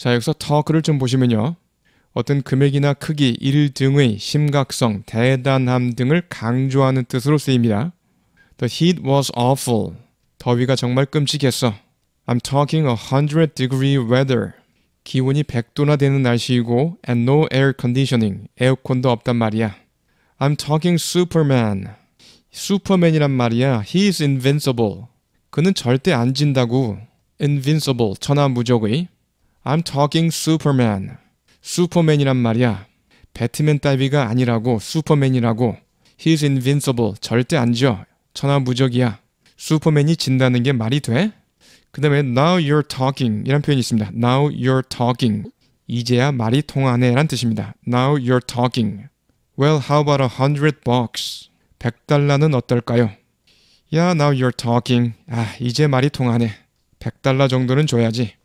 자, 여기서 더 글을 좀 보시면요. 어떤 금액이나 크기, 일 등의 심각성, 대단함 등을 강조하는 뜻으로 쓰입니다. The heat was awful. 더위가 정말 끔찍했어. I'm talking a hundred degree weather. 기온이 100도나 되는 날씨이고 and no air conditioning. 에어컨도 없단 말이야. I'm talking Superman. 슈퍼맨이란 말이야. He is invincible. 그는 절대 안 진다고. Invincible. 천하무적의. I'm talking Superman. 슈퍼맨이란 말이야. 배트맨 따위가 아니라고 슈퍼맨이라고. He's invincible. 절대 안 져. 천하무적이야. 슈퍼맨이 진다는 게 말이 돼? 그 다음에 now you're talking 이란 표현이 있습니다. now you're talking 이제야 말이 통하네 라는 뜻입니다. now you're talking well how about a hundred bucks 100달러는 어떨까요? yeah, now you're talking 아 이제 말이 통하네 100달러 정도는 줘야지